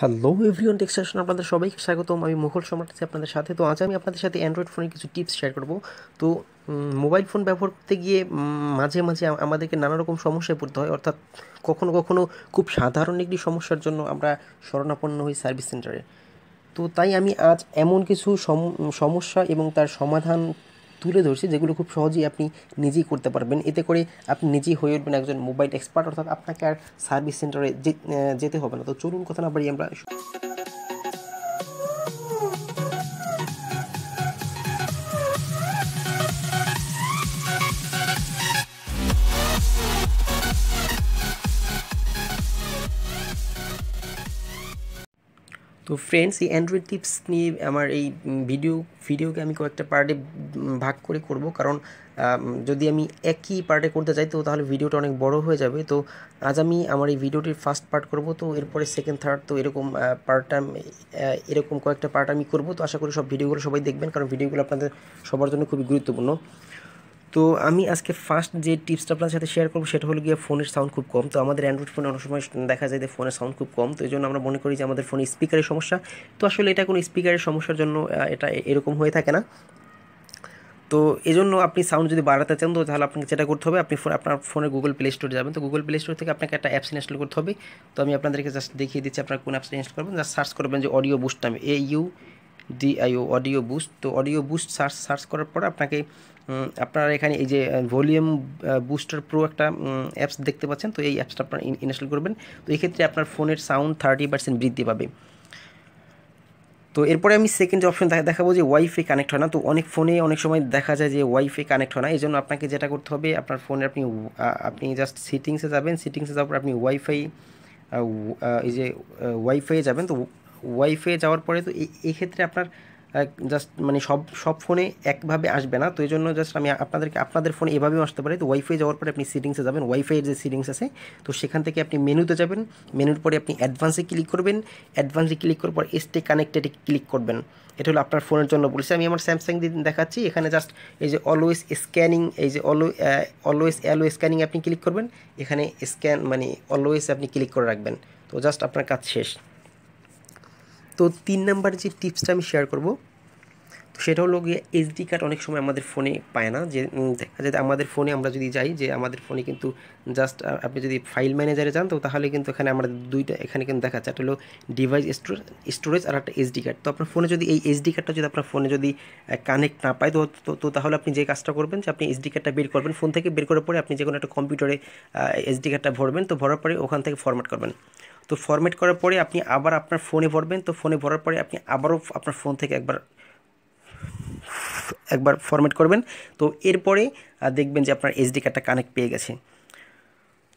hello everyone take session আপনাদের সবাইকে স্বাগতম আমি মুঘল সম্রাট আছি আপনাদের সাথে তো আজ আমি আপনাদের সাথে অ্যান্ড্রয়েড ফোনের কিছু টিপস শেয়ার করব তো মোবাইল ফোন ব্যবহার করতে গিয়ে মাঝে মাঝে আমাদেরকে নানা রকম সমস্যায় পড়তে হয় অর্থাৎ কখনো কখনো খুব সাধারণ একটি সমস্যার জন্য আমরা শরণাপন্ন হই সার্ভিস সেন্টারে তো তাই আমি আজ এমন কিছু সমস্যা এবং তার সমাধান তুলে ধরছি যেগুলো খুব সহজেই আপনি নিজেই করতে পারবেন এতে করে আপনি নিজেই হয়ে উঠবেন একজন মোবাইল এক্সপার্ট অর্থাৎ আপনাকে আর সার্ভিস সেন্টারে যেতে হবে না তো চলুন কথা না বাড়ি আমরা তো ফ্রেন্ডস এই অ্যান্ড্রয়েড টিপস নিয়ে আমার এই ভিডিও ভিডিওকে আমি কয়েকটা পার্টে ভাগ করে করব কারণ যদি আমি একই পার্টে করতে চাই তো তাহলে ভিডিওটা অনেক বড় হয়ে যাবে তো আজ আমি আমার এই ভিডিওটির ফার্স্ট পার্ট করব তো এরপরে সেকেন্ড থার্ড তো এরকম পার্ট এরকম কয়েকটা পার্ট আমি করব তো আশা করি সব ভিডিওগুলো সবাই দেখবেন কারণ ভিডিওগুলো আপনাদের সবার জন্য খুবই গুরুত্বপূর্ণ তো আমি আজকে ফার্স্ট যে টিপসটা আপনার সাথে শেয়ার করবো সেটা হলো গিয়ে ফোনের সাউন্ড খুব কম তো আমাদের অ্যান্ড্রয়েড ফোনে অনেক সময় দেখা যায় যে ফোনের সাউন্ড খুব কম তো এই জন্য আমরা মনে করি যে আমাদের ফোনে স্পিকারের সমস্যা তো আসলে এটা কোনো স্পিকারের সমস্যার জন্য এটা এরকম হয়ে থাকে না তো এই জন্য আপনি সাউন্ড যদি বাড়াতে চান তো তাহলে আপনাকে যেটা করতে হবে আপনি ফোন আপনার ফোনে গুগল প্লে স্টোরে যাবেন তো গুগল প্লে স্টোর থেকে আপনাকে একটা অ্যাপস ইনস্টল করতে হবে তো আমি আপনাদেরকে জাস্ট দেখিয়ে দিচ্ছি আপনার কোন অ্যাপস ইনস্টল করবেন জাস্ট সার্চ করবেন যে audio boost A U D I O audio boost তো অডিও বুস্ট সার্চ সার্চ করার পর আপনাকে আপনার এখানে এই যে ভলিউম বুস্টার প্রো একটা অ্যাপস দেখতে পাচ্ছেন তো এই অ্যাপসটা আপনার ইনস্টল করবেন তো এই ক্ষেত্রে আপনার ফোনের সাউন্ড থার্টি পার্সেন্ট বৃদ্ধি পাবে তো এরপরে আমি সেকেন্ড অপশন দেখাবো যে ওয়াইফাই কানেক্ট হয় না তো অনেক ফোনে অনেক সময় দেখা যায় যে ওয়াইফাই কানেক্ট হয় না এই জন্য আপনাকে যেটা করতে হবে আপনার ফোনে আপনি আপনি জাস্ট সিটিংসে যাবেন সিটিংসে যাওয়ার পর আপনি ওয়াইফাই এই যে ওয়াইফাইয়ে যাবেন তো ওয়াইফে যাওয়ার পরে তো এক্ষেত্রে আপনার জাস্ট মানে সব সব ফোনে একভাবে আসবে না তো এই জন্য জাস্ট আমি আপনাদেরকে আপনাদের ফোনে এভাবেও আসতে পারে তো ওয়াইফাই যাওয়ার পরে আপনি সিটিংসে যাবেন ওয়াইফাইয়ের যে সিটিংস আছে তো সেখান থেকে আপনি মেনুতে যাবেন মেনুর পরে আপনি অ্যাডভান্সে ক্লিক করবেন অ্যাডভান্সে ক্লিক করার পর এসটে কানেক্টেডে ক্লিক করবেন এটা হলো আপনার ফোনের জন্য বলছি আমি আমার স্যামসাং দিয়ে দেখাচ্ছি এখানে জাস্ট এই যে অলওয়েজ স্ক্যানিং এই যে অলও অলওয়েজ অ্যালো স্ক্যানিং আপনি ক্লিক করবেন এখানে স্ক্যান মানে অলওয়েজ আপনি ক্লিক করে রাখবেন তো জাস্ট আপনার কাজ শেষ তো তিন নাম্বার যে টিপসটা আমি শেয়ার করব তো সেটা হলো গিয়ে এসডি কার্ড অনেক সময় আমাদের ফোনে পায় না যে দেখা যায় আমাদের ফোনে আমরা যদি যাই যে আমাদের ফোনে কিন্তু জাস্ট আপনি যদি ফাইল ম্যানেজারে যান তো তাহলে কিন্তু এখানে আমরা দুইটা এখানে কিন্তু দেখা যাচ্ছে একটা হলো ডিভাইস স্টোরেজ আর একটা এসডি কার্ড তো আপনার ফোনে যদি এই এসডি কার্ডটা যদি আপনার ফোনে যদি কানেক্ট না পায় তো তো তাহলে আপনি যে কাজটা করবেন যে আপনি এসডি কার্ডটা বের করবেন ফোন থেকে বের করার পরে আপনি যে কোনো একটা কম্পিউটারে এসডি কার্ডটা ভরবেন তো ভরার পরে ওখান থেকে ফরম্যাট করবেন তো ফরম্যাট করার পরে আপনি আবার আপনার ফোনে ভরবেন তো ফোনে ভরার পরে আপনি আবারও আপনার ফোন থেকে একবার একবার ফরম্যাট করবেন তো এরপরে দেখবেন যে আপনার এসডি কার্ডটা কানেক্ট পেয়ে গেছে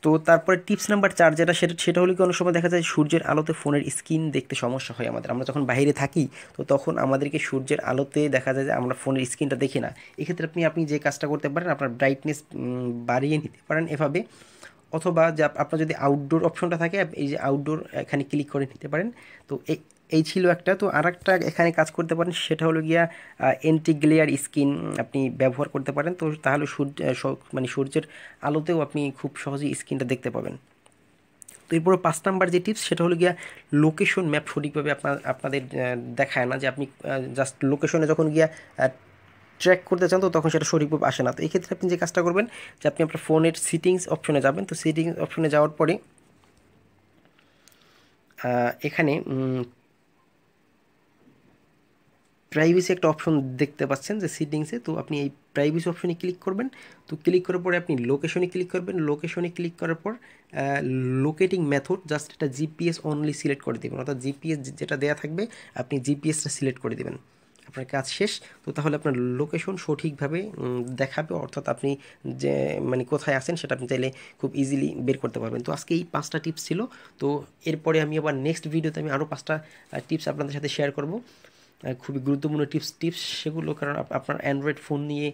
তো তারপরে টিপস নাম্বার চার যেটা সেটা সেটা হলে কি অনেক সময় দেখা যায় সূর্যের আলোতে ফোনের স্ক্রিন দেখতে সমস্যা হয় আমাদের আমরা যখন বাইরে থাকি তো তখন আমাদেরকে সূর্যের আলোতে দেখা যায় যে আমরা ফোনের স্ক্রিনটা দেখি না এক্ষেত্রে আপনি আপনি যে কাজটা করতে পারেন আপনার ব্রাইটনেস বাড়িয়ে নিতে পারেন এভাবে অথবা যে আপনার যদি আউটডোর অপশনটা থাকে এই যে আউটডোর এখানে ক্লিক করে নিতে পারেন তো এই এই ছিল একটা তো আর একটা এখানে কাজ করতে পারেন সেটা হলো গিয়া গ্লেয়ার স্কিন আপনি ব্যবহার করতে পারেন তো তাহলে সূর্য মানে সূর্যের আলোতেও আপনি খুব সহজেই স্কিনটা দেখতে পাবেন তো এরপর পাঁচ নাম্বার যে টিপস সেটা হলো গিয়া লোকেশন ম্যাপ সঠিকভাবে আপনার আপনাদের দেখায় না যে আপনি জাস্ট লোকেশনে যখন গিয়া ট্র্যাক করতে চান তো তখন সেটা সঠিকভাবে আসে না তো এই ক্ষেত্রে আপনি যে কাজটা করবেন যে আপনি আপনার ফোনের সিটিংস অপশনে যাবেন তো সিটিংস অপশনে যাওয়ার পরে এখানে প্রাইভেসি একটা অপশন দেখতে পাচ্ছেন যে সিটিংসে তো আপনি এই প্রাইভেসি অপশনে ক্লিক করবেন তো ক্লিক করার পরে আপনি লোকেশনে ক্লিক করবেন লোকেশনে ক্লিক করার পর লোকেটিং মেথড জাস্ট এটা জিপিএস অনলি সিলেক্ট করে দেবেন অর্থাৎ জিপিএস যেটা দেয়া থাকবে আপনি জিপিএসটা সিলেক্ট করে দেবেন আপনার কাজ শেষ তো তাহলে আপনার লোকেশন সঠিকভাবে দেখাবে অর্থাৎ আপনি যে মানে কোথায় আছেন সেটা আপনি চাইলে খুব ইজিলি বের করতে পারবেন তো আজকে এই পাঁচটা টিপস ছিল তো এরপরে আমি আবার নেক্সট ভিডিওতে আমি আরও পাঁচটা টিপস আপনাদের সাথে শেয়ার করব খুবই গুরুত্বপূর্ণ টিপস টিপস সেগুলো কারণ আপনার অ্যান্ড্রয়েড ফোন নিয়ে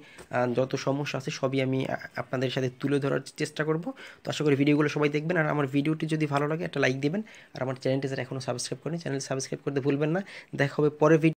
যত সমস্যা আছে সবই আমি আপনাদের সাথে তুলে ধরার চেষ্টা করব তো আশা করি ভিডিওগুলো সবাই দেখবেন আর আমার ভিডিওটি যদি ভালো লাগে একটা লাইক দেবেন আর আমার চ্যানেলটি যারা এখনও সাবস্ক্রাইব করেন চ্যানেল সাবস্ক্রাইব করতে ভুলবেন না দেখা হবে পরে ভিডিও